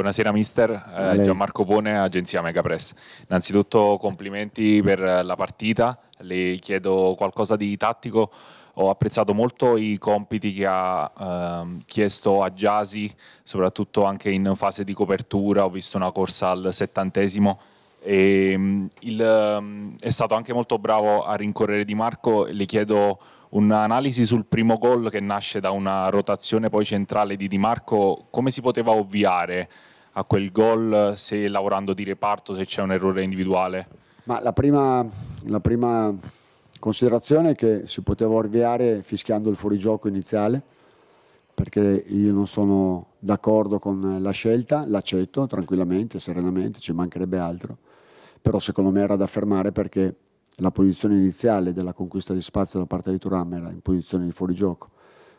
Buonasera mister, eh, Gianmarco Pone, agenzia Megapress. Innanzitutto complimenti per la partita, le chiedo qualcosa di tattico, ho apprezzato molto i compiti che ha ehm, chiesto a Giasi, soprattutto anche in fase di copertura, ho visto una corsa al settantesimo e, ehm, il, ehm, è stato anche molto bravo a rincorrere Di Marco, le chiedo un'analisi sul primo gol che nasce da una rotazione poi centrale di Di Marco, come si poteva ovviare a quel gol, se lavorando di reparto, se c'è un errore individuale? Ma la prima, la prima considerazione è che si poteva orviare fischiando il fuorigioco iniziale, perché io non sono d'accordo con la scelta, l'accetto tranquillamente, serenamente, ci mancherebbe altro, però secondo me era da fermare perché la posizione iniziale della conquista di spazio da parte di Turam era in posizione di fuorigioco.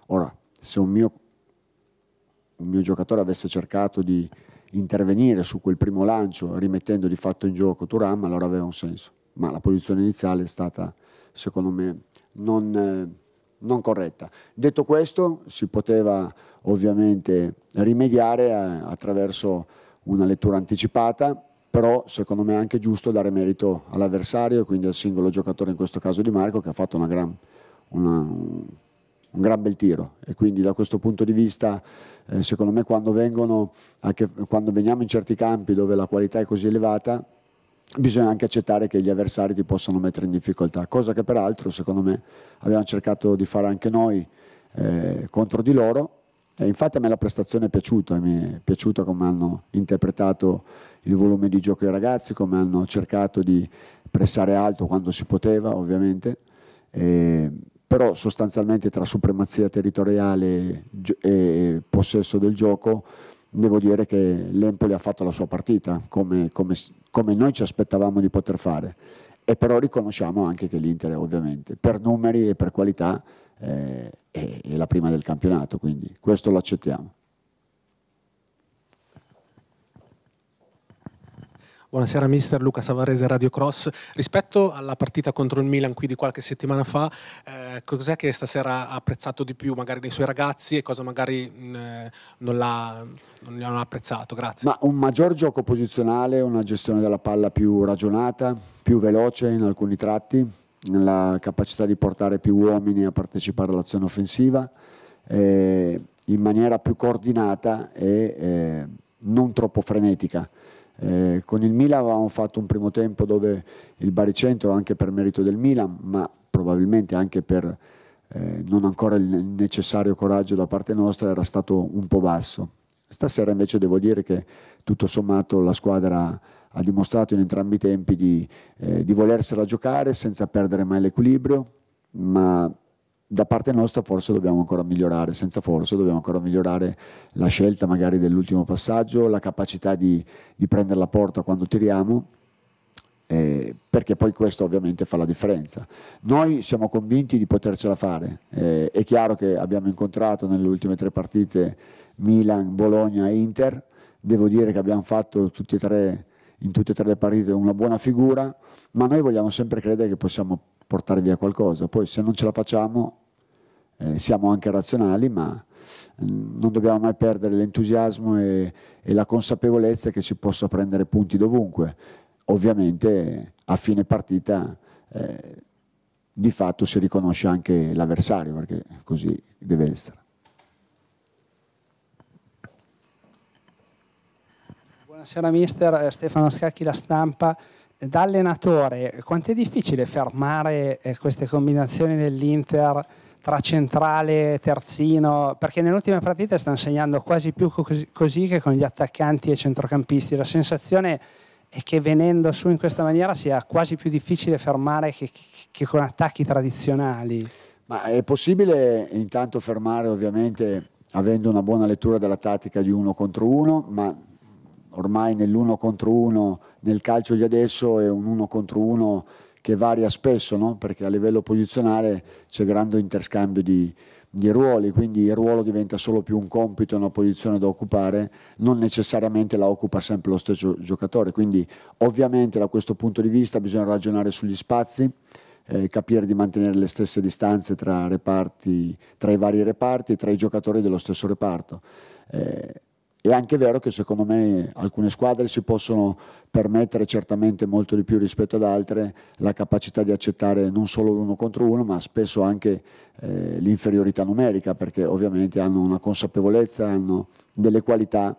Ora, se un mio, un mio giocatore avesse cercato di intervenire su quel primo lancio rimettendo di fatto in gioco Turam allora aveva un senso, ma la posizione iniziale è stata secondo me non, eh, non corretta. Detto questo si poteva ovviamente rimediare a, eh, attraverso una lettura anticipata, però secondo me è anche giusto dare merito all'avversario, quindi al singolo giocatore, in questo caso Di Marco, che ha fatto una gran... Una, un gran bel tiro e quindi da questo punto di vista eh, secondo me quando, vengono, anche, quando veniamo in certi campi dove la qualità è così elevata bisogna anche accettare che gli avversari ti possano mettere in difficoltà, cosa che peraltro secondo me abbiamo cercato di fare anche noi eh, contro di loro e infatti a me la prestazione è piaciuta, mi è piaciuta come hanno interpretato il volume di gioco i ragazzi, come hanno cercato di pressare alto quando si poteva ovviamente. E però sostanzialmente tra supremazia territoriale e possesso del gioco devo dire che l'Empoli ha fatto la sua partita come, come, come noi ci aspettavamo di poter fare e però riconosciamo anche che l'Inter ovviamente per numeri e per qualità eh, è, è la prima del campionato quindi questo lo accettiamo Buonasera mister Luca Savarese, Radio Cross. Rispetto alla partita contro il Milan qui di qualche settimana fa, eh, cos'è che stasera ha apprezzato di più magari dei suoi ragazzi e cosa magari mh, non, l'ha, non ha apprezzato? Grazie. Ma un maggior gioco posizionale, una gestione della palla più ragionata, più veloce in alcuni tratti, la capacità di portare più uomini a partecipare all'azione offensiva eh, in maniera più coordinata e eh, non troppo frenetica. Eh, con il Milan avevamo fatto un primo tempo dove il baricentro, anche per merito del Milan, ma probabilmente anche per eh, non ancora il necessario coraggio da parte nostra, era stato un po' basso. Stasera invece devo dire che tutto sommato la squadra ha dimostrato in entrambi i tempi di, eh, di volersela giocare senza perdere mai l'equilibrio, ma da parte nostra forse dobbiamo ancora migliorare, senza forse dobbiamo ancora migliorare la scelta magari dell'ultimo passaggio, la capacità di, di prendere la porta quando tiriamo, eh, perché poi questo ovviamente fa la differenza. Noi siamo convinti di potercela fare, eh, è chiaro che abbiamo incontrato nelle ultime tre partite Milan, Bologna e Inter, devo dire che abbiamo fatto tutti e tre in tutte e tre le partite una buona figura, ma noi vogliamo sempre credere che possiamo portare via qualcosa. Poi se non ce la facciamo eh, siamo anche razionali, ma eh, non dobbiamo mai perdere l'entusiasmo e, e la consapevolezza che si possa prendere punti dovunque. Ovviamente a fine partita eh, di fatto si riconosce anche l'avversario, perché così deve essere. Buonasera mister, eh, Stefano Scacchi, la stampa. Da allenatore, quanto è difficile fermare eh, queste combinazioni dell'Inter? tra centrale e terzino, perché nell'ultima partita stanno segnando quasi più così che con gli attaccanti e centrocampisti. La sensazione è che venendo su in questa maniera sia quasi più difficile fermare che, che con attacchi tradizionali. Ma è possibile intanto fermare ovviamente avendo una buona lettura della tattica di uno contro uno, ma ormai nell'uno contro uno, nel calcio di adesso è un uno contro uno che varia spesso, no? perché a livello posizionale c'è grande interscambio di, di, ruoli, quindi il ruolo diventa solo più un compito, una posizione da occupare, non necessariamente la occupa sempre lo stesso giocatore, quindi ovviamente da questo punto di vista bisogna ragionare sugli spazi, eh, capire di mantenere le stesse distanze tra, reparti, tra, i vari reparti e tra i giocatori dello stesso reparto. Eh, è anche vero che secondo me alcune squadre si possono permettere certamente molto di più rispetto ad altre la capacità di accettare non solo l'uno contro uno, ma spesso anche eh, l'inferiorità numerica, perché ovviamente hanno una consapevolezza, hanno delle qualità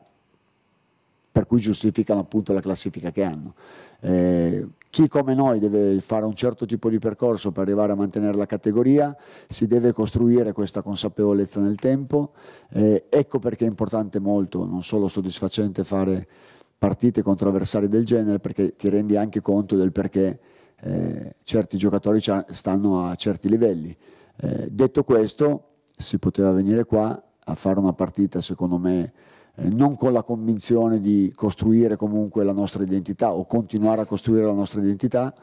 per cui giustificano appunto la classifica che hanno. Eh, chi come noi deve fare un certo tipo di percorso per arrivare a mantenere la categoria, si deve costruire questa consapevolezza nel tempo, eh, ecco perché è importante molto, non solo soddisfacente fare partite contro avversari del genere, perché ti rendi anche conto del perché eh, certi giocatori stanno a certi livelli. Eh, detto questo, si poteva venire qua a fare una partita, secondo me, eh, non con la convinzione di costruire comunque la nostra identità o continuare a costruire la nostra identità,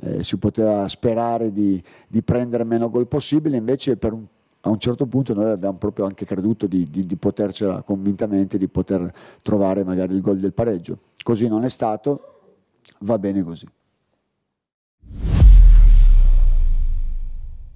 eh, si poteva sperare di, di, prendere meno gol possibile, invece un, a un certo punto noi abbiamo proprio anche creduto di, di, di, potercela convintamente, di poter trovare magari il gol del pareggio. Così non è stato, va bene così.